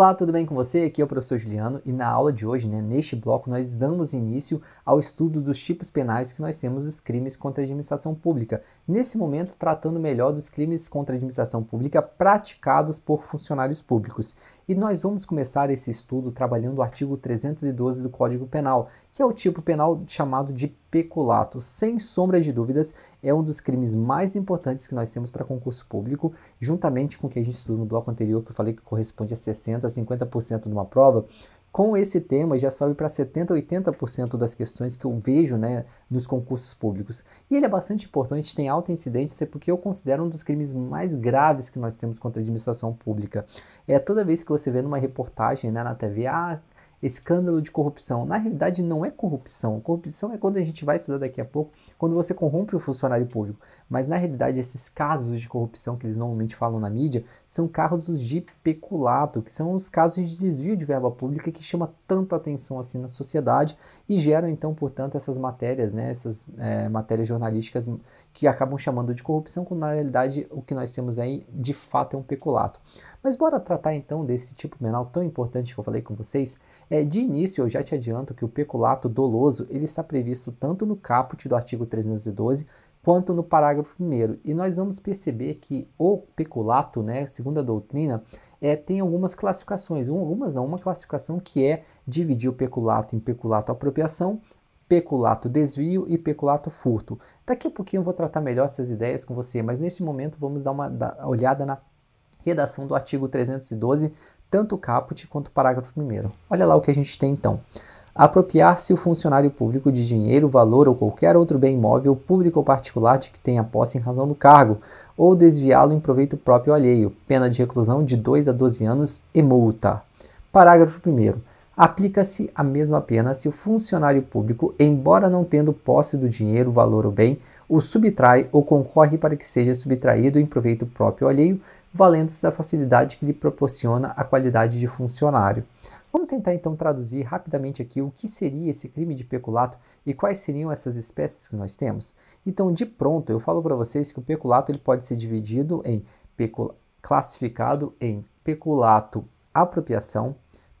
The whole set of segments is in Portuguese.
Olá, tudo bem com você? Aqui é o professor Juliano e na aula de hoje, né, neste bloco, nós damos início ao estudo dos tipos penais que nós temos dos crimes contra a administração pública. Nesse momento, tratando melhor dos crimes contra a administração pública praticados por funcionários públicos. E nós vamos começar esse estudo trabalhando o artigo 312 do Código Penal, que é o tipo penal chamado de peculato. Sem sombra de dúvidas, é um dos crimes mais importantes que nós temos para concurso público, juntamente com o que a gente estudou no bloco anterior, que eu falei que corresponde a 60 50% de uma prova, com esse tema já sobe para 70, 80% das questões que eu vejo né, nos concursos públicos. E ele é bastante importante, tem alta incidência, porque eu considero um dos crimes mais graves que nós temos contra a administração pública. É toda vez que você vê numa reportagem né, na TV, ah, escândalo de corrupção. Na realidade, não é corrupção. Corrupção é quando a gente vai estudar daqui a pouco, quando você corrompe o funcionário público. Mas na realidade, esses casos de corrupção que eles normalmente falam na mídia são casos de peculato, que são os casos de desvio de verba pública que chama tanta atenção assim na sociedade e geram então, portanto, essas matérias, né, essas é, matérias jornalísticas que acabam chamando de corrupção, quando na realidade o que nós temos aí de fato é um peculato. Mas bora tratar então desse tipo penal tão importante que eu falei com vocês é, de início, eu já te adianto que o peculato doloso ele está previsto tanto no caput do artigo 312 quanto no parágrafo 1 e nós vamos perceber que o peculato, né, segundo a doutrina, é, tem algumas classificações, algumas não, uma classificação que é dividir o peculato em peculato apropriação, peculato desvio e peculato furto. Daqui a pouquinho eu vou tratar melhor essas ideias com você, mas neste momento vamos dar uma olhada na redação do artigo 312 tanto o caput quanto o parágrafo primeiro. Olha lá o que a gente tem então. Apropriar-se o funcionário público de dinheiro, valor ou qualquer outro bem imóvel, público ou particular, de que tenha posse em razão do cargo, ou desviá-lo em proveito próprio alheio, pena de reclusão de 2 a 12 anos e multa. Parágrafo 1. Aplica-se a mesma pena se o funcionário público, embora não tendo posse do dinheiro, valor ou bem, o subtrai ou concorre para que seja subtraído em proveito próprio ou alheio, valendo-se da facilidade que lhe proporciona a qualidade de funcionário. Vamos tentar então traduzir rapidamente aqui o que seria esse crime de peculato e quais seriam essas espécies que nós temos. Então, de pronto, eu falo para vocês que o peculato ele pode ser dividido em classificado em peculato apropriação,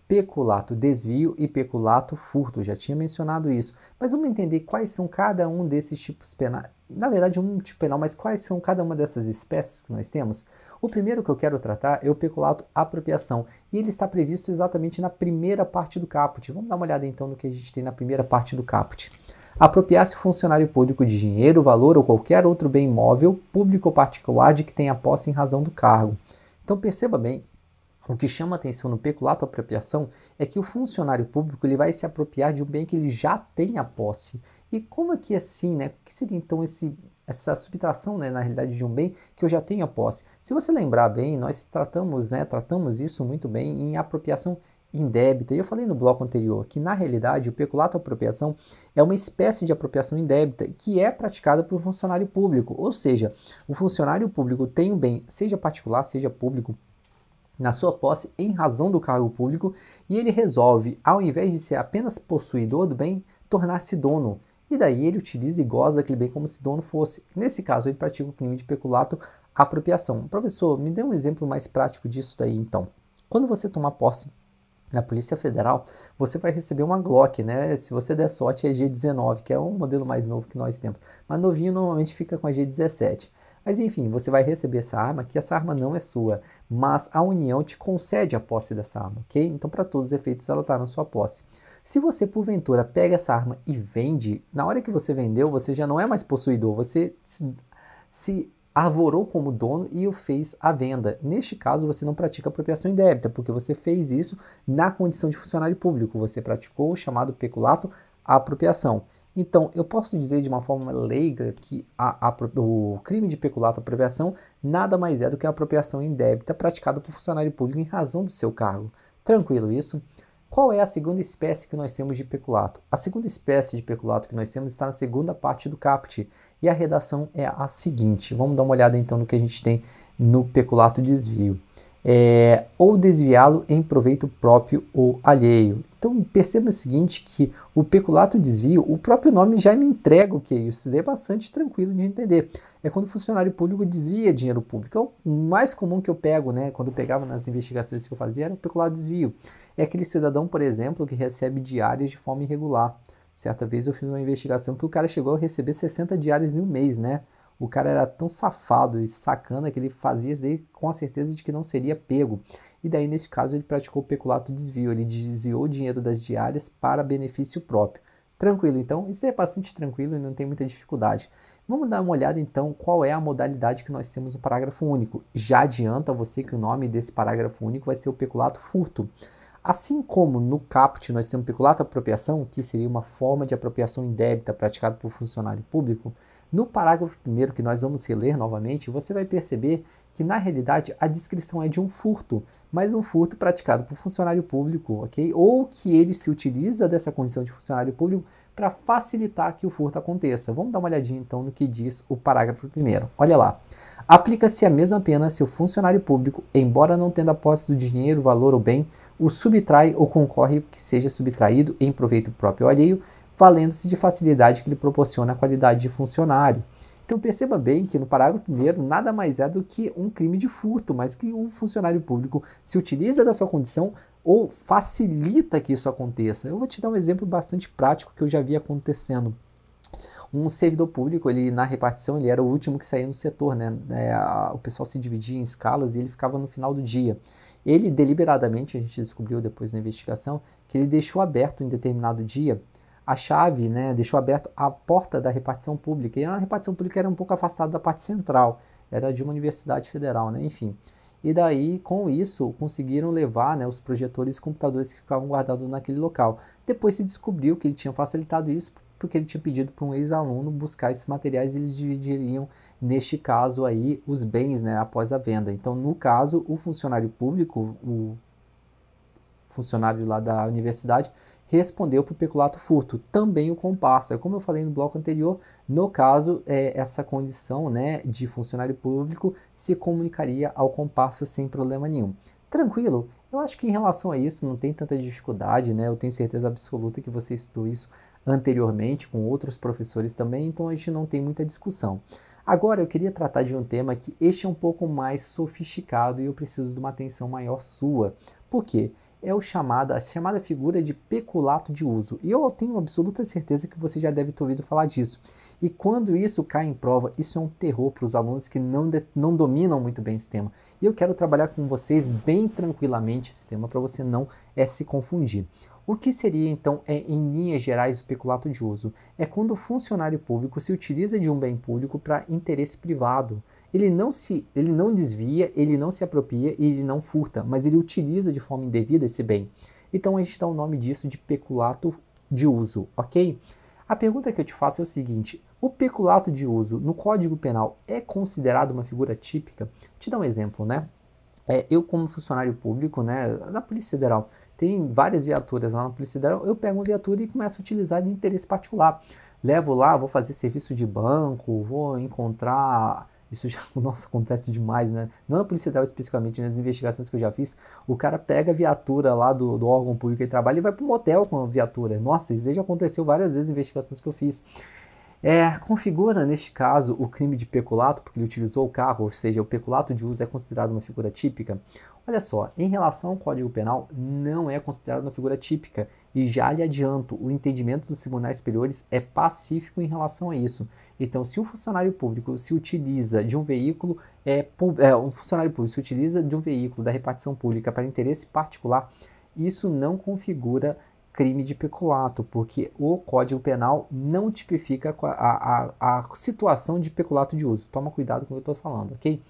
peculato desvio e peculato furto. Eu já tinha mencionado isso, mas vamos entender quais são cada um desses tipos penais na verdade, um tipo penal, mas quais são cada uma dessas espécies que nós temos? O primeiro que eu quero tratar é o peculato apropriação, e ele está previsto exatamente na primeira parte do caput. Vamos dar uma olhada então no que a gente tem na primeira parte do caput. Apropriar-se funcionário público de dinheiro, valor ou qualquer outro bem imóvel, público ou particular, de que tenha posse em razão do cargo. Então perceba bem, o que chama atenção no peculato apropriação é que o funcionário público ele vai se apropriar de um bem que ele já tem a posse. E como é que é assim, né? O que seria então esse essa subtração, né, na realidade, de um bem que eu já tenho a posse. Se você lembrar bem, nós tratamos, né, tratamos isso muito bem em apropriação indébita. E eu falei no bloco anterior que, na realidade, o peculato apropriação é uma espécie de apropriação indébita que é praticada por funcionário público. Ou seja, o funcionário público tem um bem, seja particular, seja público, na sua posse em razão do cargo público e ele resolve, ao invés de ser apenas possuidor do bem, tornar-se dono. E daí ele utiliza e goza daquele bem como se dono fosse. Nesse caso, ele pratica o crime de peculato apropriação. Professor, me dê um exemplo mais prático disso daí então. Quando você tomar posse na Polícia Federal, você vai receber uma Glock, né? Se você der sorte, é G19, que é um modelo mais novo que nós temos. Mas novinho normalmente fica com a G17. Mas enfim, você vai receber essa arma, que essa arma não é sua, mas a União te concede a posse dessa arma, ok? Então, para todos os efeitos, ela está na sua posse. Se você, porventura, pega essa arma e vende, na hora que você vendeu, você já não é mais possuidor, você se, se arvorou como dono e o fez à venda. Neste caso, você não pratica apropriação indébita, porque você fez isso na condição de funcionário público, você praticou o chamado peculato apropriação. Então, eu posso dizer de uma forma leiga que a, a, o crime de peculato apropriação nada mais é do que a apropriação indébita praticada por funcionário público em razão do seu cargo. Tranquilo isso? Qual é a segunda espécie que nós temos de peculato? A segunda espécie de peculato que nós temos está na segunda parte do caput. E a redação é a seguinte. Vamos dar uma olhada então no que a gente tem no peculato desvio é, ou desviá-lo em proveito próprio ou alheio. Então perceba o seguinte que o peculato desvio, o próprio nome já me entrega o que é isso, é bastante tranquilo de entender. É quando o funcionário público desvia dinheiro público. É o mais comum que eu pego, né, quando eu pegava nas investigações que eu fazia, era o peculato desvio. É aquele cidadão, por exemplo, que recebe diárias de forma irregular. Certa vez eu fiz uma investigação que o cara chegou a receber 60 diárias em um mês, né? o cara era tão safado e sacana que ele fazia isso daí com a certeza de que não seria pego. E daí, nesse caso, ele praticou o peculato desvio, ele desviou o dinheiro das diárias para benefício próprio. Tranquilo, então? Isso é bastante tranquilo e não tem muita dificuldade. Vamos dar uma olhada, então, qual é a modalidade que nós temos no parágrafo único. Já adianta você que o nome desse parágrafo único vai ser o peculato furto. Assim como no caput nós temos peculato apropriação, que seria uma forma de apropriação indébita praticada por funcionário público, no parágrafo primeiro que nós vamos reler novamente, você vai perceber que na realidade a descrição é de um furto, mas um furto praticado por funcionário público, ok? Ou que ele se utiliza dessa condição de funcionário público para facilitar que o furto aconteça. Vamos dar uma olhadinha então no que diz o parágrafo primeiro. Olha lá. Aplica-se a mesma pena se o funcionário público, embora não tendo a posse do dinheiro, valor ou bem, o subtrai ou concorre que seja subtraído em proveito próprio ou alheio, valendo-se de facilidade que lhe proporciona a qualidade de funcionário. Então perceba bem que no parágrafo primeiro nada mais é do que um crime de furto, mas que um funcionário público se utiliza da sua condição ou facilita que isso aconteça. Eu vou te dar um exemplo bastante prático que eu já vi acontecendo. Um servidor público, ele na repartição, ele era o último que saía no setor, né? É, o pessoal se dividia em escalas e ele ficava no final do dia. Ele deliberadamente, a gente descobriu depois na investigação, que ele deixou aberto em determinado dia a chave, né, deixou aberto a porta da repartição pública. E a repartição pública era um pouco afastada da parte central, era de uma universidade federal, né, enfim. E daí, com isso, conseguiram levar né, os projetores e computadores que ficavam guardados naquele local. Depois se descobriu que ele tinha facilitado isso porque ele tinha pedido para um ex-aluno buscar esses materiais e eles dividiriam, neste caso aí, os bens né, após a venda. Então, no caso, o funcionário público, o funcionário lá da universidade, respondeu o peculato furto, também o comparsa. É como eu falei no bloco anterior, no caso, é, essa condição né, de funcionário público se comunicaria ao comparsa sem problema nenhum. Tranquilo? Eu acho que em relação a isso não tem tanta dificuldade, né? Eu tenho certeza absoluta que você estudou isso anteriormente com outros professores também, então a gente não tem muita discussão. Agora eu queria tratar de um tema que este é um pouco mais sofisticado e eu preciso de uma atenção maior sua. Por quê? é o chamado, a chamada figura de peculato de uso. E eu tenho absoluta certeza que você já deve ter ouvido falar disso. E quando isso cai em prova, isso é um terror para os alunos que não, de, não dominam muito bem esse tema. E eu quero trabalhar com vocês bem tranquilamente esse tema para você não é, se confundir. O que seria então, é, em linhas gerais, o peculato de uso? É quando o funcionário público se utiliza de um bem público para interesse privado. Ele não se, ele não desvia, ele não se apropria e ele não furta, mas ele utiliza de forma indevida esse bem. Então a gente dá o nome disso de peculato de uso, ok? A pergunta que eu te faço é o seguinte: o peculato de uso no Código Penal é considerado uma figura típica? te dá um exemplo, né? É, eu, como funcionário público, né, na Polícia Federal, tem várias viaturas lá na Polícia Federal, eu pego uma viatura e começo a utilizar de interesse particular. Levo lá, vou fazer serviço de banco, vou encontrar isso já, nossa, acontece demais, né? Não na Polícia Federal especificamente, nas investigações que eu já fiz, o cara pega a viatura lá do, do órgão público que trabalha e vai para um motel com a viatura. Nossa, isso já aconteceu várias vezes investigações que eu fiz. É, configura, neste caso, o crime de peculato, porque ele utilizou o carro, ou seja, o peculato de uso é considerado uma figura típica. Olha só, em relação ao Código Penal, não é considerado uma figura típica e já lhe adianto, o entendimento dos tribunais superiores é pacífico em relação a isso. Então, se um funcionário público se utiliza de um veículo, é, é um funcionário público se utiliza de um veículo da repartição pública para interesse particular, isso não configura crime de peculato, porque o Código Penal não tipifica a, a, a situação de peculato de uso. Toma cuidado com o que eu estou falando, ok?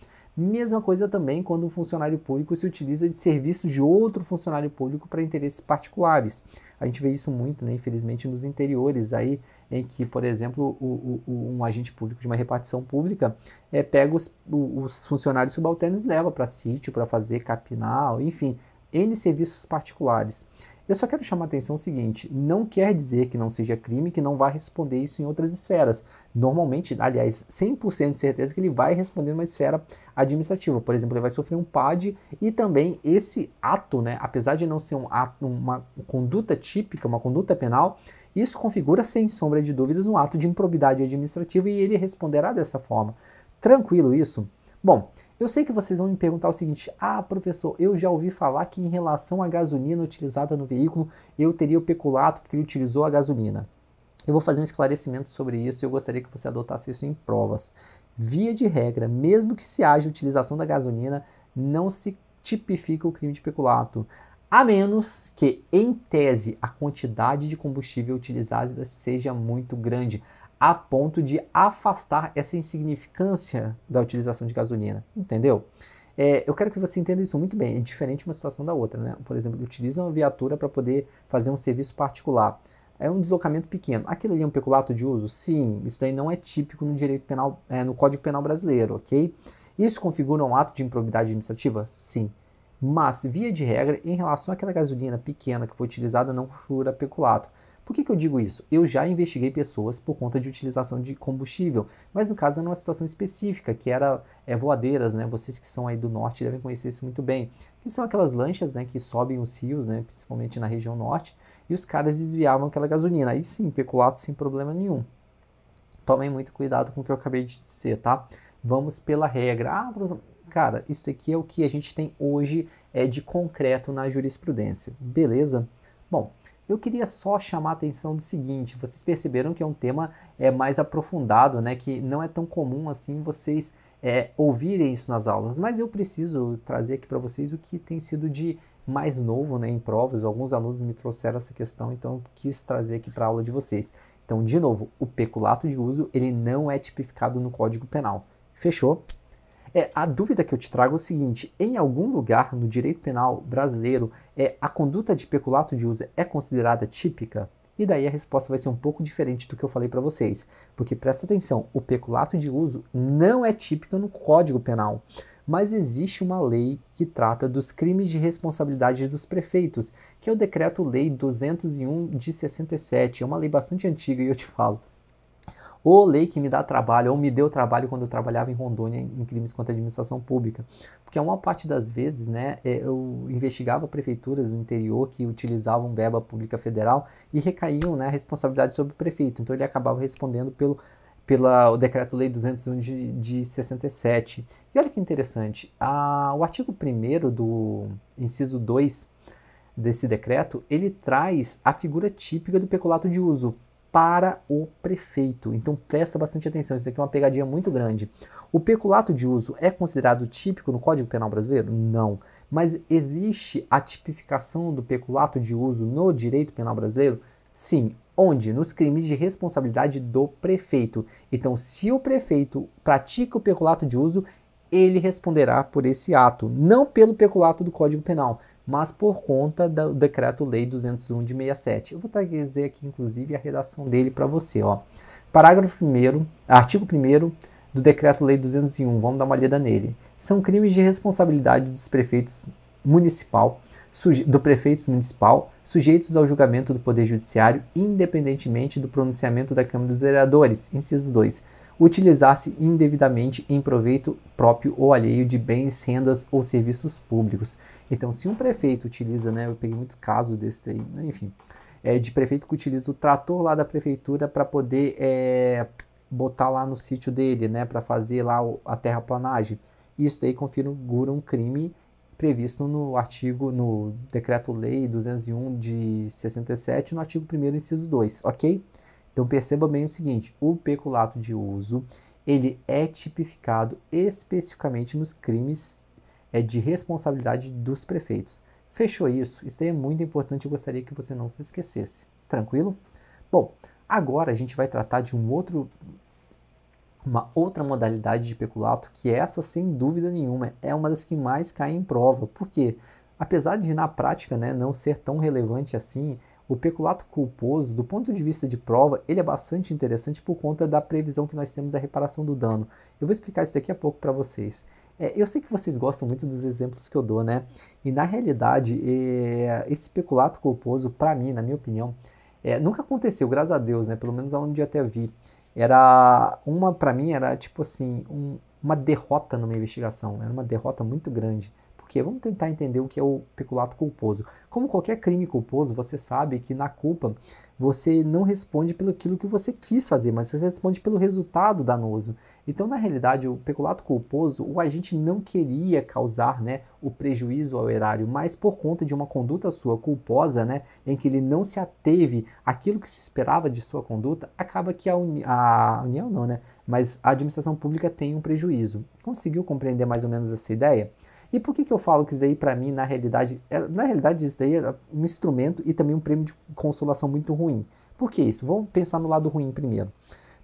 Mesma coisa também quando um funcionário público se utiliza de serviços de outro funcionário público para interesses particulares. A gente vê isso muito, né, infelizmente, nos interiores, aí, em que, por exemplo, o, o, um agente público de uma repartição pública é, pega os, os funcionários subalternos e leva para sítio, para fazer capinal, enfim, N serviços particulares. Eu só quero chamar a atenção o seguinte: não quer dizer que não seja crime que não vá responder isso em outras esferas. Normalmente, aliás, 100% de certeza que ele vai responder uma esfera administrativa. Por exemplo, ele vai sofrer um PAD e também esse ato, né, apesar de não ser um ato, uma conduta típica, uma conduta penal, isso configura sem sombra de dúvidas um ato de improbidade administrativa e ele responderá dessa forma. Tranquilo isso? Bom, eu sei que vocês vão me perguntar o seguinte: ah, professor, eu já ouvi falar que em relação à gasolina utilizada no veículo, eu teria o peculato porque ele utilizou a gasolina. Eu vou fazer um esclarecimento sobre isso e eu gostaria que você adotasse isso em provas. Via de regra, mesmo que se haja utilização da gasolina, não se tipifica o crime de peculato, a menos que, em tese, a quantidade de combustível utilizada seja muito grande a ponto de afastar essa insignificância da utilização de gasolina, entendeu? É, eu quero que você entenda isso muito bem, é diferente uma situação da outra, né? Por exemplo, utiliza uma viatura para poder fazer um serviço particular. É um deslocamento pequeno. Aquilo ali é um peculato de uso? Sim, isso daí não é típico no direito penal, é, no Código Penal brasileiro, ok? Isso configura um ato de improbidade administrativa? Sim. Mas, via de regra, em relação àquela gasolina pequena que foi utilizada, não configura peculato. Por que, que eu digo isso? Eu já investiguei pessoas por conta de utilização de combustível, mas no caso era uma situação específica, que era é, voadeiras, né? Vocês que são aí do norte devem conhecer isso muito bem. Que são aquelas lanchas, né, que sobem os rios, né, principalmente na região norte, e os caras desviavam aquela gasolina. Aí sim, peculato sem problema nenhum. Tomem muito cuidado com o que eu acabei de dizer, tá? Vamos pela regra. Ah, cara, isso aqui é o que a gente tem hoje é de concreto na jurisprudência. Beleza? Bom, eu queria só chamar a atenção do seguinte: vocês perceberam que é um tema é, mais aprofundado, né? Que não é tão comum assim vocês é, ouvirem isso nas aulas. Mas eu preciso trazer aqui para vocês o que tem sido de mais novo né, em provas. Alguns alunos me trouxeram essa questão, então quis trazer aqui para a aula de vocês. Então, de novo, o peculato de uso ele não é tipificado no Código Penal. Fechou? É, a dúvida que eu te trago é o seguinte: em algum lugar no direito penal brasileiro, é, a conduta de peculato de uso é considerada típica? E daí a resposta vai ser um pouco diferente do que eu falei para vocês. Porque presta atenção: o peculato de uso não é típico no Código Penal. Mas existe uma lei que trata dos crimes de responsabilidade dos prefeitos, que é o Decreto-Lei 201 de 67. É uma lei bastante antiga e eu te falo ou lei que me dá trabalho, ou me deu trabalho quando eu trabalhava em Rondônia em crimes contra a administração pública. Porque uma parte das vezes, né, é, eu investigava prefeituras do interior que utilizavam verba pública federal e recaíam, né, a responsabilidade sobre o prefeito. Então ele acabava respondendo pelo o Decreto-Lei 201 de, de 67. E olha que interessante, a, o artigo 1 do inciso 2 desse decreto, ele traz a figura típica do peculato de uso, para o prefeito. Então presta bastante atenção, isso daqui é uma pegadinha muito grande. O peculato de uso é considerado típico no Código Penal brasileiro? Não. Mas existe a tipificação do peculato de uso no direito penal brasileiro? Sim. Onde? Nos crimes de responsabilidade do prefeito. Então, se o prefeito pratica o peculato de uso, ele responderá por esse ato, não pelo peculato do Código Penal, mas por conta do Decreto-Lei 201 de 67. Eu vou trazer aqui, inclusive, a redação dele para você. Ó. Parágrafo 1 artigo 1 do Decreto-Lei 201, vamos dar uma olhada nele. São crimes de responsabilidade dos prefeitos municipal, do prefeito municipal, sujeitos ao julgamento do Poder Judiciário, independentemente do pronunciamento da Câmara dos Vereadores, inciso 2, utilizar-se indevidamente em proveito próprio ou alheio de bens, rendas ou serviços públicos. Então, se um prefeito utiliza, né, eu peguei muito caso desse aí, né, enfim, é, de prefeito que utiliza o trator lá da prefeitura para poder é, botar lá no sítio dele, né, para fazer lá a terraplanagem. Isso aí configura um crime previsto no artigo, no decreto-lei 201 de 67, no artigo 1 inciso 2, ok? Então perceba bem o seguinte, o peculato de uso, ele é tipificado especificamente nos crimes é, de responsabilidade dos prefeitos. Fechou isso? Isso é muito importante, eu gostaria que você não se esquecesse. Tranquilo? Bom, agora a gente vai tratar de um outro uma outra modalidade de peculato, que essa sem dúvida nenhuma é uma das que mais cai em prova, porque apesar de na prática né, não ser tão relevante assim, o peculato culposo, do ponto de vista de prova, ele é bastante interessante por conta da previsão que nós temos da reparação do dano. Eu vou explicar isso daqui a pouco para vocês. É, eu sei que vocês gostam muito dos exemplos que eu dou, né? E na realidade, é, esse peculato culposo, para mim, na minha opinião, é, nunca aconteceu, graças a Deus, né? Pelo menos aonde até vi. Era uma, para mim, era tipo assim, um, uma derrota numa investigação. Era uma derrota muito grande quê? Vamos tentar entender o que é o peculato culposo. Como qualquer crime culposo, você sabe que na culpa você não responde pelo aquilo que você quis fazer, mas você responde pelo resultado danoso. Então, na realidade, o peculato culposo, o agente não queria causar né, o prejuízo ao erário, mas por conta de uma conduta sua culposa, né, em que ele não se ateve àquilo que se esperava de sua conduta, acaba que a, uni a União não, né? Mas a administração pública tem um prejuízo. Conseguiu compreender mais ou menos essa ideia? E por que, que eu falo que isso daí, para mim, na realidade, é, na realidade, isso daí era é um instrumento e também um prêmio de consolação muito ruim. Por que isso? Vamos pensar no lado ruim primeiro.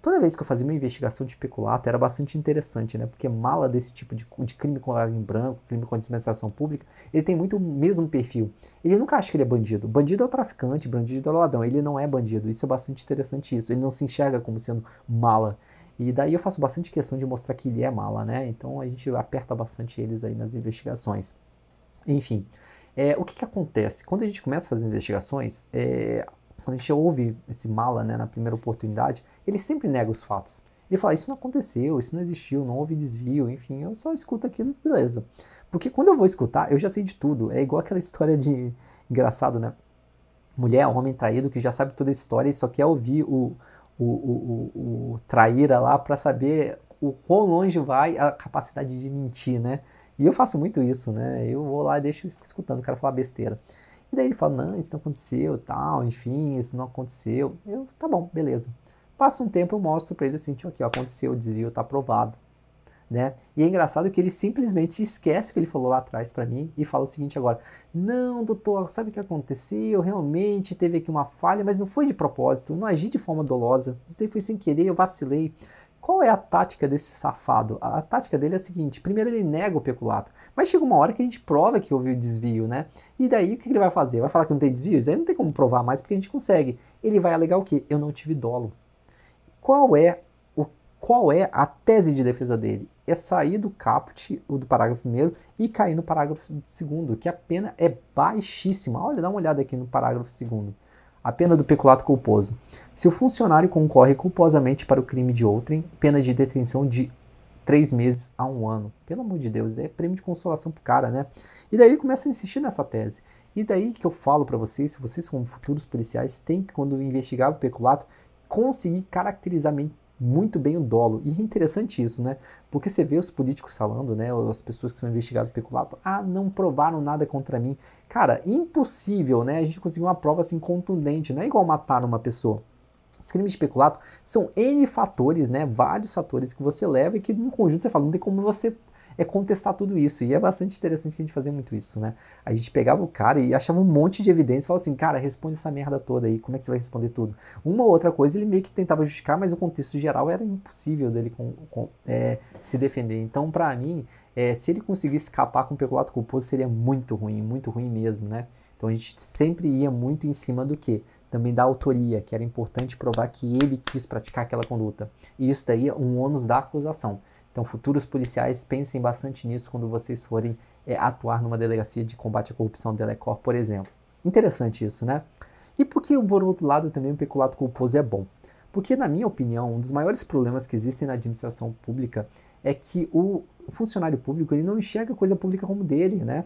Toda vez que eu fazia uma investigação de especulato era bastante interessante, né? Porque mala desse tipo de, de crime com em branco, crime com dispensação pública, ele tem muito o mesmo perfil. Ele nunca acha que ele é bandido. Bandido é o traficante, bandido é o ladrão. Ele não é bandido. Isso é bastante interessante isso. Ele não se enxerga como sendo mala. E daí eu faço bastante questão de mostrar que ele é mala, né? Então a gente aperta bastante eles aí nas investigações. Enfim, é, o que, que acontece? Quando a gente começa a fazer investigações, é, quando a gente ouve esse mala né, na primeira oportunidade, ele sempre nega os fatos. Ele fala, isso não aconteceu, isso não existiu, não houve desvio, enfim, eu só escuto aquilo, beleza. Porque quando eu vou escutar, eu já sei de tudo. É igual aquela história de. Engraçado, né? Mulher, homem traído que já sabe toda a história e só quer ouvir o, o, o, o, o traíra lá para saber o quão longe vai a capacidade de mentir, né? E eu faço muito isso, né? Eu vou lá e deixo fico escutando o cara falar besteira. E daí ele fala: não, isso não aconteceu, tal, enfim, isso não aconteceu. Eu, tá bom, beleza. Passa um tempo, eu mostro para ele assim: aqui, ó, aconteceu, o desvio tá aprovado. Né? E é engraçado que ele simplesmente esquece o que ele falou lá atrás para mim e fala o seguinte agora: "Não, doutor, sabe o que aconteceu? Realmente teve aqui uma falha, mas não foi de propósito, não agi de forma dolosa. Isso daí foi sem querer, eu vacilei. Qual é a tática desse safado? A, tática dele é a seguinte: primeiro ele nega o peculato, mas chega uma hora que a gente prova que houve desvio, né? E daí o que, ele vai fazer? Vai falar que não tem desvio? Aí não tem como provar mais porque a gente consegue. Ele vai alegar o quê? Eu não tive dolo. Qual é o qual é a tese de defesa dele? É sair do caput, o do parágrafo primeiro, e cair no parágrafo segundo, que a pena é baixíssima. Olha, dá uma olhada aqui no parágrafo segundo a pena do peculato culposo. Se o funcionário concorre culposamente para o crime de outrem, pena de detenção de três meses a um ano. Pelo amor de Deus, é prêmio de consolação pro cara, né? E daí ele começa a insistir nessa tese. E daí que eu falo para vocês, se vocês como futuros policiais, têm que, quando investigar o peculato, conseguir caracterizar muito bem o dolo. E é interessante isso, né? Porque você vê os políticos falando, né? As pessoas que são investigadas pelo peculato, ah, não provaram nada contra mim. Cara, impossível, né? A gente conseguir uma prova assim contundente, não é igual matar uma pessoa. Os crimes de peculato são N fatores, né? Vários fatores que você leva e que no conjunto você fala, não tem como você é contestar tudo isso. E é bastante interessante que a gente fazia muito isso, né? A gente pegava o cara e achava um monte de evidência e falava assim, cara, responde essa merda toda aí, como é que você vai responder tudo? Uma ou outra coisa ele meio que tentava justificar, mas o contexto geral era impossível dele com, com, é, se defender. Então, para mim, é, se ele conseguisse escapar com o peculato culposo, seria muito ruim, muito ruim mesmo, né? Então a gente sempre ia muito em cima do que? Também da autoria, que era importante provar que ele quis praticar aquela conduta. E isso daí é um ônus da acusação. Então, futuros policiais, pensem bastante nisso quando vocês forem é, atuar numa delegacia de combate à corrupção Delecor, por exemplo. Interessante isso, né? E por que, por outro lado, também o peculato culposo é bom? Porque, na minha opinião, um dos maiores problemas que existem na administração pública é que o funcionário público ele não enxerga a coisa pública como dele, né?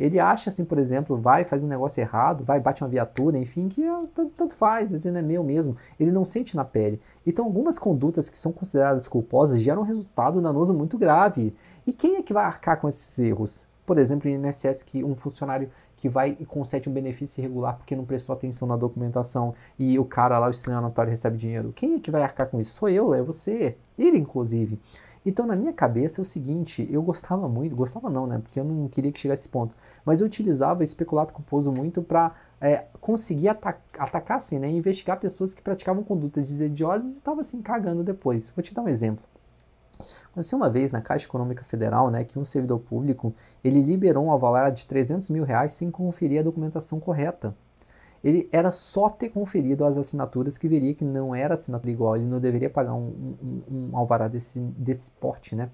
ele acha assim, por exemplo, vai, faz um negócio errado, vai, bate uma viatura, enfim, que é tanto faz, dizendo é meu mesmo. Ele não sente na pele. Então, algumas condutas que são consideradas culposas geram um resultado danoso muito grave. E quem é que vai arcar com esses erros? Por exemplo, o INSS que um funcionário que vai e concede um benefício irregular porque não prestou atenção na documentação e o cara lá, o estelionatário, recebe dinheiro. Quem é que vai arcar com isso? Sou eu, é você, ele inclusive. Então, na minha cabeça é o seguinte, eu gostava muito, gostava não, né? Porque eu não queria que chegasse esse ponto. Mas eu utilizava especulado culposo muito para é, conseguir ataca, atacar, assim, né? Investigar pessoas que praticavam condutas desidiosas e estavam assim cagando depois. Vou te dar um exemplo. Aconteceu uma vez na Caixa Econômica Federal né, que um servidor público ele liberou um alvará de 300 mil reais sem conferir a documentação correta. Ele era só ter conferido as assinaturas que veria que não era assinatura igual, ele não deveria pagar um, um, um alvará desse, desse porte, né?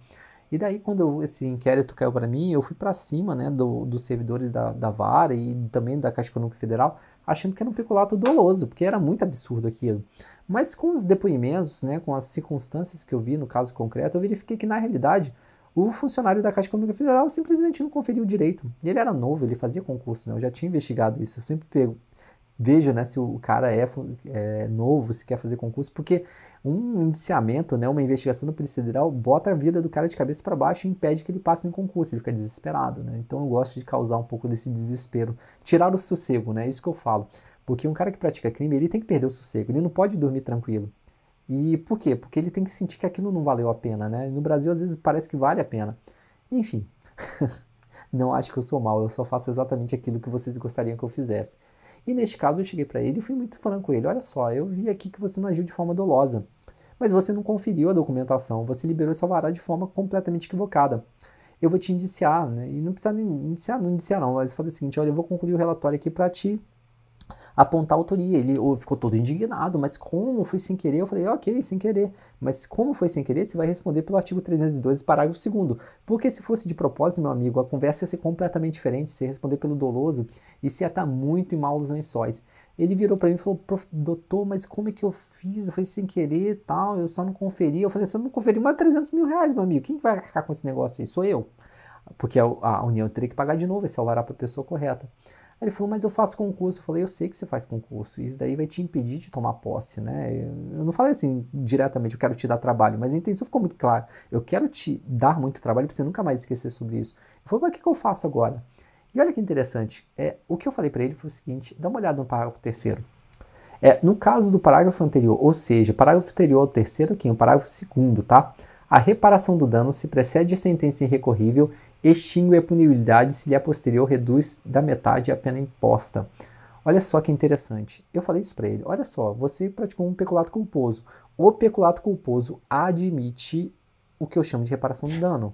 E daí, quando esse inquérito caiu para mim, eu fui para cima né, do, dos servidores da, da VARA e também da Caixa Econômica Federal achando que era um peculato doloso, porque era muito absurdo aquilo. Mas com os depoimentos, né, com as circunstâncias que eu vi no caso concreto, eu verifiquei que na realidade o funcionário da Caixa Econômica Federal simplesmente não conferiu o direito. Ele era novo, ele fazia concurso, né? eu já tinha investigado isso, eu sempre pego, veja né, se o cara é, é, novo, se quer fazer concurso, porque um indiciamento, né, uma investigação do Polícia Federal bota a vida do cara de cabeça para baixo e impede que ele passe em concurso, ele fica desesperado. Né? Então eu gosto de causar um pouco desse desespero, tirar o sossego, né? é isso que eu falo. Porque um cara que pratica crime, ele tem que perder o sossego, ele não pode dormir tranquilo. E por quê? Porque ele tem que sentir que aquilo não valeu a pena, né? no Brasil, às vezes, parece que vale a pena. Enfim, não acho que eu sou mal, eu só faço exatamente aquilo que vocês gostariam que eu fizesse. E neste caso eu cheguei para ele e fui muito franco com ele: olha só, eu vi aqui que você não agiu de forma dolosa, mas você não conferiu a documentação, você liberou seu alvará de forma completamente equivocada. Eu vou te indiciar, né? E não precisa nem indiciar, não indiciar não, mas eu falei o seguinte: olha, eu vou concluir o relatório aqui para ti apontar a autoria. Ele ficou todo indignado, mas como foi sem querer? Eu falei, ok, sem querer. Mas como foi sem querer, você vai responder pelo artigo 312, parágrafo 2 Porque se fosse de propósito, meu amigo, a conversa ia ser completamente diferente, se responder pelo doloso, e se ia estar muito em maus lençóis. Ele virou para mim e falou, doutor, mas como é que eu fiz? Foi sem querer tal, eu só não conferi. Eu falei, você não conferiu mais 300 mil reais, meu amigo. Quem vai ficar com esse negócio aí? Sou eu. Porque a, a União teria que pagar de novo esse alvará para a pessoa correta. Aí ele falou, mas eu faço concurso. Eu falei, eu sei que você faz concurso, isso daí vai te impedir de tomar posse, né? Eu não falei assim diretamente, eu quero te dar trabalho, mas a intenção ficou muito clara. Eu quero te dar muito trabalho para você nunca mais esquecer sobre isso. Ele falou, mas o que, que eu faço agora? E olha que interessante, é, o que eu falei para ele foi o seguinte, dá uma olhada no parágrafo terceiro. É, no caso do parágrafo anterior, ou seja, parágrafo anterior ao terceiro, aqui, o parágrafo segundo, tá? a reparação do dano se precede a sentença irrecorrível, extingue a punibilidade se lhe a posterior reduz da metade a pena imposta. Olha só que interessante. Eu falei isso para ele. Olha só, você praticou um peculato culposo. O peculato culposo admite o que eu chamo de reparação do dano.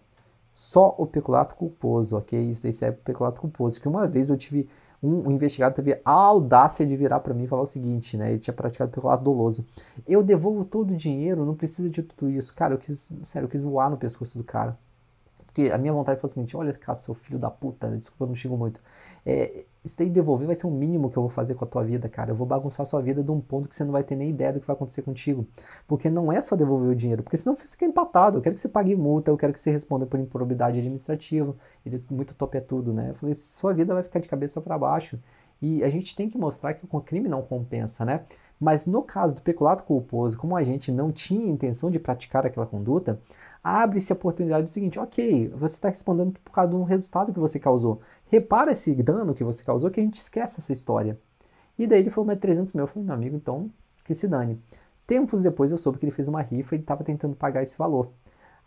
Só o peculato culposo, ok? Isso aí serve para é peculato culposo. Que uma vez eu tive um, um investigado teve a audácia de virar para mim e falar o seguinte, né? Ele tinha praticado pelo lado doloso. Eu devolvo todo o dinheiro, não precisa de tudo isso. Cara, eu quis, sério, eu quis voar no pescoço do cara. Porque a minha vontade foi a seguinte: olha, cara, seu filho da puta, desculpa, eu não xingo muito. É, isso daí devolver vai ser o um mínimo que eu vou fazer com a tua vida, cara. Eu vou bagunçar a sua vida de um ponto que você não vai ter nem ideia do que vai acontecer contigo. Porque não é só devolver o dinheiro, porque senão fica empatado. Eu quero que você pague multa, eu quero que você responda por improbidade administrativa. Ele muito top é tudo, né? Eu falei: sua vida vai ficar de cabeça para baixo. E a gente tem que mostrar que o crime não compensa, né? Mas no caso do peculato culposo, como a gente não tinha intenção de praticar aquela conduta, abre-se a oportunidade do seguinte: ok, você está respondendo por causa de um resultado que você causou. Repara esse dano que você causou que a gente esquece essa história. E daí ele falou: mas 300 mil. Eu falei: meu amigo, então que se dane. Tempos depois eu soube que ele fez uma rifa e estava tentando pagar esse valor.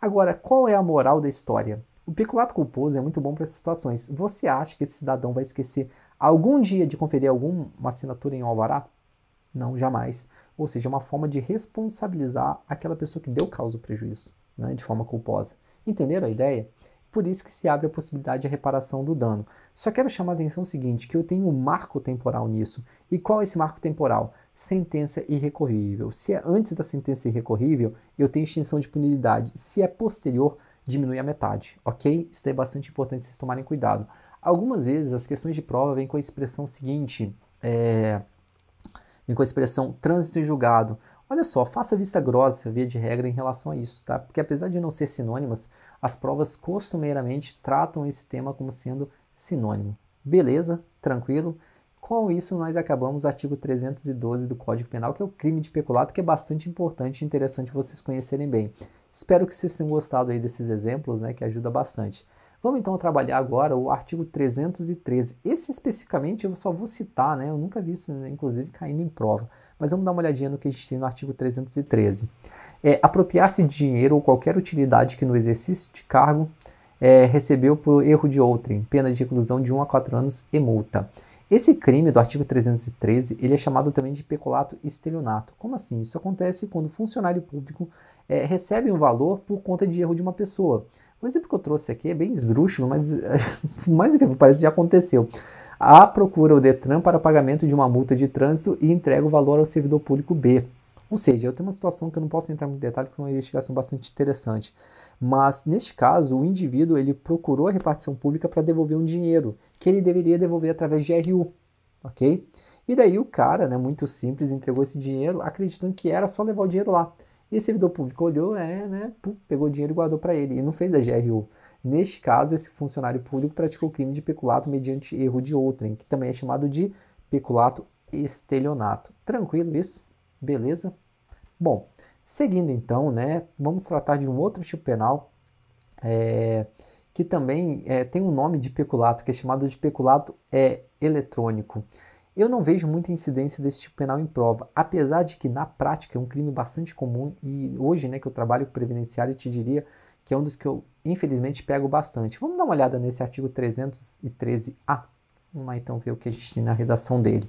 Agora, qual é a moral da história? O peculato culposo é muito bom para essas situações. Você acha que esse cidadão vai esquecer algum dia de conferir alguma assinatura em um alvará? Não, jamais. Ou seja, é uma forma de responsabilizar aquela pessoa que deu causa ao prejuízo né, de forma culposa. Entenderam a ideia? Por isso que se abre a possibilidade de reparação do dano. Só quero chamar a atenção o seguinte, que eu tenho um marco temporal nisso. E qual é esse marco temporal? Sentença irrecorrível. Se é antes da sentença irrecorrível, eu tenho extinção de punibilidade. Se é posterior, diminui a metade, ok? Isso é bastante importante vocês tomarem cuidado. Algumas vezes as questões de prova vêm com a expressão seguinte, é, eh, vem com a expressão trânsito em julgado. Olha só, faça vista grossa via de regra em relação a isso, tá? Porque apesar de não ser sinônimas, as provas costumeiramente tratam esse tema como sendo sinônimo. Beleza? Tranquilo? Com isso, nós acabamos o artigo 312 do Código Penal, que é o crime de peculato, que é bastante importante e interessante vocês conhecerem bem. Espero que vocês tenham gostado aí desses exemplos, né, que ajuda bastante. Vamos então trabalhar agora o artigo 313. Esse especificamente eu só vou citar, né? Eu nunca vi isso, né, inclusive, caindo em prova. Mas vamos dar uma olhadinha no que a gente tem no artigo 313. É, Apropriar-se de dinheiro ou qualquer utilidade que no exercício de cargo é, recebeu por erro de outrem, pena de reclusão de 1 a 4 anos e multa. Esse crime do artigo 313 ele é chamado também de peculato estelionato. Como assim? Isso acontece quando o funcionário público é, recebe um valor por conta de erro de uma pessoa. O exemplo que eu trouxe aqui é bem esdrúxulo, mas o eh, mais incrível parece já aconteceu. A procura o Detran para pagamento de uma multa de trânsito e entrega o valor ao servidor público B. Ou seja, eu tenho uma situação que eu não posso entrar muito em detalhe, porque é uma investigação bastante interessante. Mas, neste caso, o indivíduo ele procurou a repartição pública para devolver um dinheiro, que ele deveria devolver através de RU, ok? E daí o cara, né, muito simples, entregou esse dinheiro, acreditando que era só levar o dinheiro lá. E o servidor público olhou, é, né, pegou o dinheiro e guardou para ele, e não fez a GRU. Neste caso, esse funcionário público praticou crime de peculato mediante erro de outrem, que também é chamado de peculato estelionato. Tranquilo isso? Beleza? Bom, seguindo então, né, vamos tratar de um outro tipo penal é, que também é, tem um nome de peculato, que é chamado de peculato é, eletrônico. Eu não vejo muita incidência desse tipo penal em prova, apesar de que na prática é um crime bastante comum e hoje, né, que eu trabalho com previdenciário, te diria que é um dos que eu infelizmente pego bastante. Vamos dar uma olhada nesse artigo 313A. Vamos lá então ver o que a gente tem na redação dele.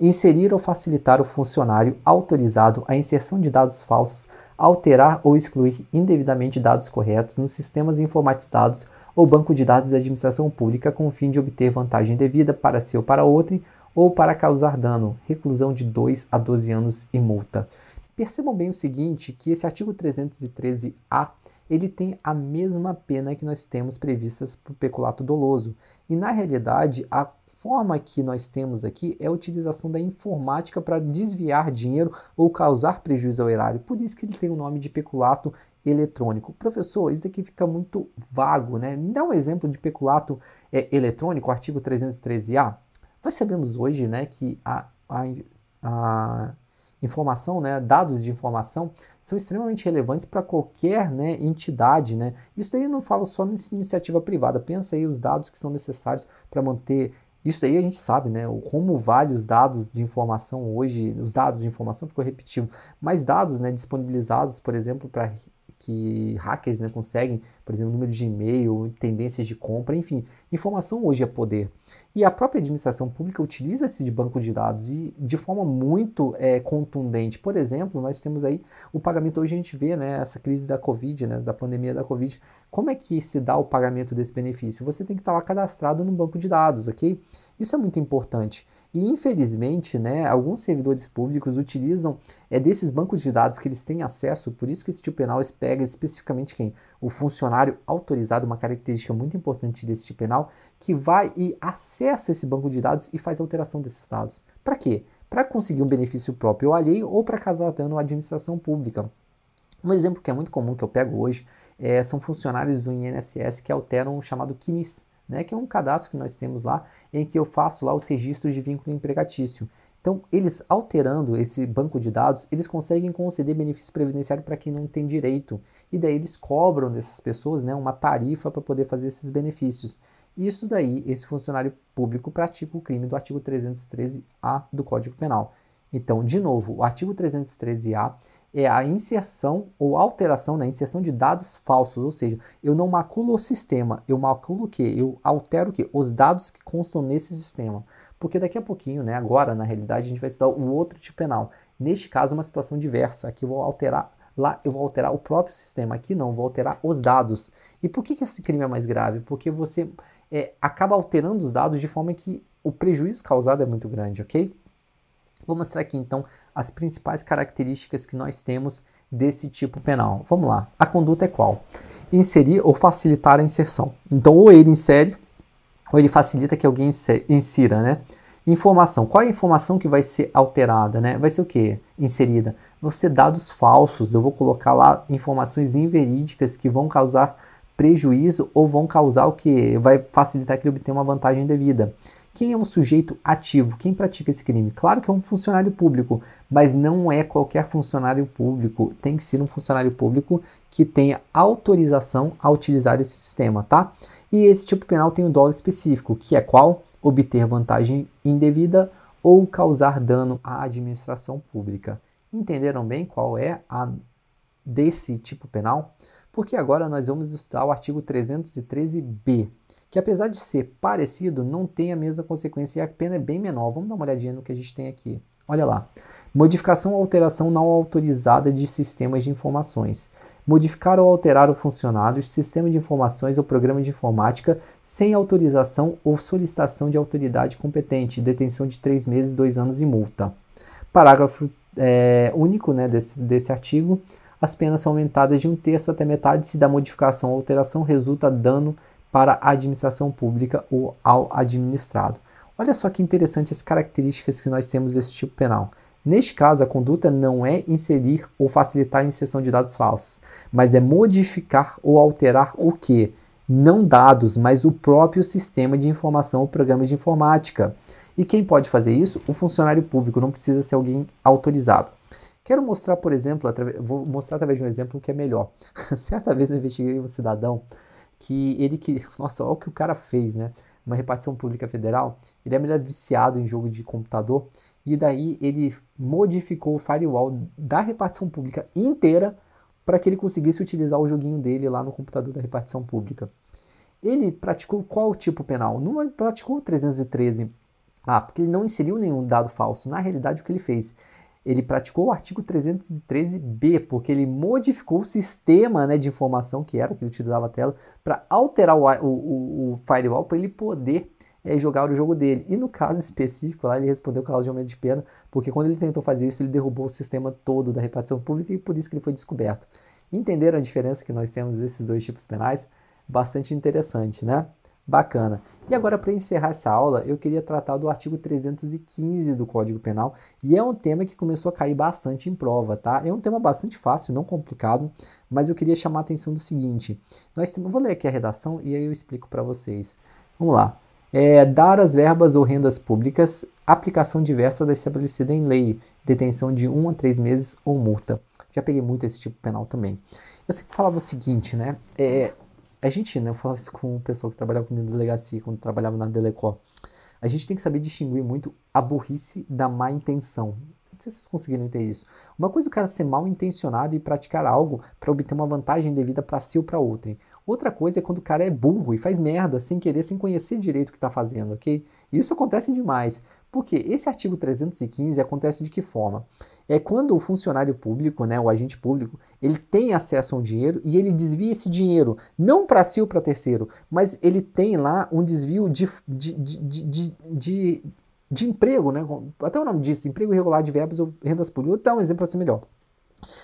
Inserir ou facilitar o funcionário autorizado à inserção de dados falsos, alterar ou excluir indevidamente dados corretos nos sistemas informatizados ou banco de dados da administração pública com o fim de obter vantagem devida para si ou para outro ou para causar dano, reclusão de 2 a 12 anos e multa. Percebam bem o seguinte, que esse artigo 313-A, ele tem a mesma pena que nós temos previstas para o peculato doloso. E na realidade, a forma que nós temos aqui é a utilização da informática para desviar dinheiro ou causar prejuízo ao erário. Por isso que ele tem o nome de peculato eletrônico. Professor, isso aqui fica muito vago, né? Me dá um exemplo de peculato é, eletrônico, artigo 313A. Nós sabemos hoje né, que a, a, a informação, né, dados de informação, são extremamente relevantes para qualquer né, entidade. Né? Isso aí eu não falo só nessa iniciativa privada, pensa aí os dados que são necessários para manter isso daí a gente sabe, né? Como os dados de informação hoje, os dados de informação ficou repetido, mas dados né, disponibilizados, por exemplo, para que hackers né, conseguem por exemplo, número de e-mail, tendências de compra, enfim. Informação hoje é poder. E a própria administração pública utiliza esse banco de dados e de forma muito é, contundente. Por exemplo, nós temos aí o pagamento, hoje a gente vê né, essa crise da Covid, né, da pandemia da Covid. Como é que se dá o pagamento desse benefício? Você tem que estar lá cadastrado no banco de dados, ok? Isso é muito importante. E infelizmente, né, alguns servidores públicos utilizam é, desses bancos de dados que eles têm acesso, por isso que esse tipo penal pega especificamente quem? O funcionário autorizado, uma característica muito importante desse tipo penal, que vai e acessa esse banco de dados e faz alteração desses dados. Para quê? Para conseguir um benefício próprio ou alheio ou para causar dano à administração pública. Um exemplo que é muito comum que eu pego hoje é, são funcionários do INSS que alteram o chamado CNIS, né, que é um cadastro que nós temos lá, em que eu faço lá os registros de vínculo empregatício. Então, eles alterando esse banco de dados, eles conseguem conceder benefício previdenciário para quem não tem direito. E daí eles cobram dessas pessoas né, uma tarifa para poder fazer esses benefícios. Isso daí, esse funcionário público pratica o crime do artigo 313A do Código Penal. Então, de novo, o artigo 313A é a inserção ou alteração, né, inserção de dados falsos, ou seja, eu não maculo o sistema, eu maculo o quê? Eu altero o quê? Os dados que constam nesse sistema. Porque daqui a pouquinho, né, agora, na realidade, a gente vai estudar um outro tipo penal. Neste caso, é uma situação diversa. Aqui eu vou alterar, lá eu vou alterar o próprio sistema. Aqui não, vou alterar os dados. E por que, que esse crime é mais grave? Porque você é, acaba alterando os dados de forma que o prejuízo causado é muito grande, ok? Vou mostrar aqui então as principais características que nós temos desse tipo penal. Vamos lá. A conduta é qual? Inserir ou facilitar a inserção. Então, ou ele insere ou ele facilita que alguém insira, né? Informação. Qual é a informação que vai ser alterada, né? Vai ser o que? Inserida. Vão ser dados falsos. Eu vou colocar lá informações inverídicas que vão causar prejuízo ou vão causar o que? Vai facilitar que ele obtenha uma vantagem devida. Quem é o sujeito ativo? Quem pratica esse crime? Claro que é um funcionário público, mas não é qualquer funcionário público. Tem que ser um funcionário público que tenha autorização a utilizar esse sistema, tá? E esse tipo penal tem um dolo específico, que é qual? Obter vantagem indevida ou causar dano à administração pública. Entenderam bem qual é a desse tipo penal? Porque agora nós vamos estudar o artigo 313b, que apesar de ser parecido, não tem a mesma consequência e a pena é bem menor. Vamos dar uma olhadinha no que a gente tem aqui. Olha lá. Modificação ou alteração não autorizada de sistemas de informações. Modificar ou alterar o funcionário, sistema de informações ou programa de informática sem autorização ou solicitação de autoridade competente. Detenção de três meses, dois anos e multa. Parágrafo é, único né, desse, desse artigo. As penas são aumentadas de um terço até metade se da modificação ou alteração resulta dano para a administração pública ou ao administrado. Olha só que interessante as características que nós temos desse tipo penal. Neste caso, a conduta não é inserir ou facilitar a inserção de dados falsos, mas é modificar ou alterar o que? Não dados, mas o próprio sistema de informação ou programa de informática. E quem pode fazer isso? O funcionário público, não precisa ser alguém autorizado. Quero mostrar, por exemplo, vou mostrar através de um exemplo que é melhor. Certa vez eu investiguei um cidadão que ele queria. Nossa, olha o que o cara fez, né? uma repartição pública federal, ele é melhor viciado em jogo de computador e daí ele modificou o firewall da repartição pública inteira para que ele conseguisse utilizar o joguinho dele lá no computador da repartição pública. Ele praticou qual tipo penal? Não praticou 313 ah porque ele não inseriu nenhum dado falso. Na realidade, o que ele fez? ele praticou o artigo 313b, porque ele modificou o sistema né, de informação que era, que ele utilizava a tela, para alterar o, o, o firewall para ele poder é, jogar o jogo dele. E no caso específico, lá ele respondeu causa de aumento de pena, porque quando ele tentou fazer isso, ele derrubou o sistema todo da repartição pública e por isso que ele foi descoberto. Entenderam a diferença que nós temos desses dois tipos penais? Bastante interessante, né? Bacana. E agora, para encerrar essa aula, eu queria tratar do artigo 315 do Código Penal, e é um tema que começou a cair bastante em prova, tá? É um tema bastante fácil, não complicado, mas eu queria chamar a atenção do seguinte: nós temos, vou ler aqui a redação e aí eu explico para vocês. Vamos lá. É, dar as verbas ou rendas públicas aplicação diversa da estabelecida em lei, detenção de um a três meses ou multa. Já peguei muito esse tipo penal também. Eu sempre falava o seguinte, né? É, a gente, né? eu falava isso com o pessoal que trabalhava comigo na delegacia, quando trabalhava na Delecó. A gente tem que saber distinguir muito a burrice da má intenção. Não sei se vocês conseguiram entender isso. Uma coisa é o cara ser mal intencionado e praticar algo para obter uma vantagem devida para si ou para outrem. Outra coisa é quando o cara é burro e faz merda sem querer, sem conhecer direito o que está fazendo, ok? Isso acontece demais. Porque esse artigo 315 acontece de que forma? É quando o funcionário público, né, o agente público, ele tem acesso a um dinheiro e ele desvia esse dinheiro, não para si ou para terceiro, mas ele tem lá um desvio de, de, de, de, de, de, emprego, né? até o nome disso, emprego irregular de verbas ou rendas públicas. Vou dar um exemplo para ser melhor.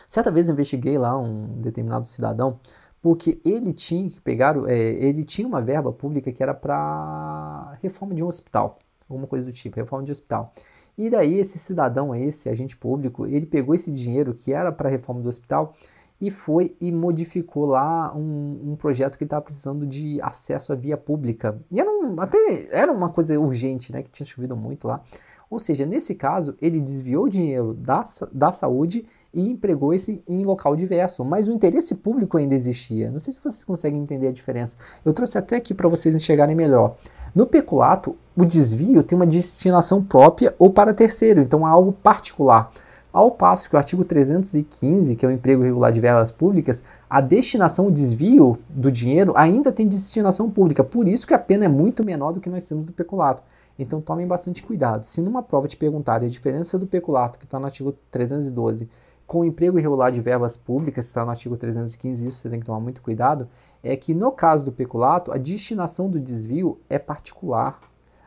Certa vez eu investiguei lá um determinado cidadão porque ele tinha que pegar, é, ele tinha uma verba pública que era para reforma de um hospital, alguma coisa do tipo, reforma de hospital. E daí esse cidadão, esse agente público, ele pegou esse dinheiro que era para reforma do hospital e foi e modificou lá um, um projeto que estava precisando de acesso à via pública. E era um, até era uma coisa urgente, né? Que tinha chovido muito lá. Ou seja, nesse caso, ele desviou o dinheiro da, da saúde e empregou esse em local diverso, mas o interesse público ainda existia. Não sei se vocês conseguem entender a diferença. Eu trouxe até aqui para vocês enxergarem melhor. No peculato, o desvio tem uma destinação própria ou para terceiro, então há é algo particular. Ao passo que o artigo 315, que é o emprego regular de velas públicas, a destinação, o desvio do dinheiro ainda tem destinação pública. Por isso que a pena é muito menor do que nós temos do peculato. Então tomem bastante cuidado. Se numa prova te perguntarem a diferença do peculato, que está no artigo 312, com o emprego irregular de verbas públicas, está no artigo 315, isso você tem que tomar muito cuidado, é que no caso do peculato, a destinação do desvio é particular,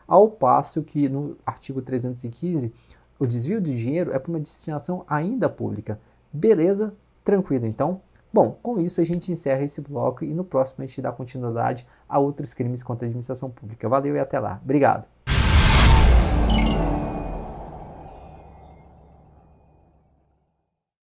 ao passo que no artigo 315, o desvio de dinheiro é para uma destinação ainda pública. Beleza? Tranquilo então? Bom, com isso a gente encerra esse bloco e no próximo a gente dá continuidade a outros crimes contra a administração pública. Valeu e até lá. Obrigado.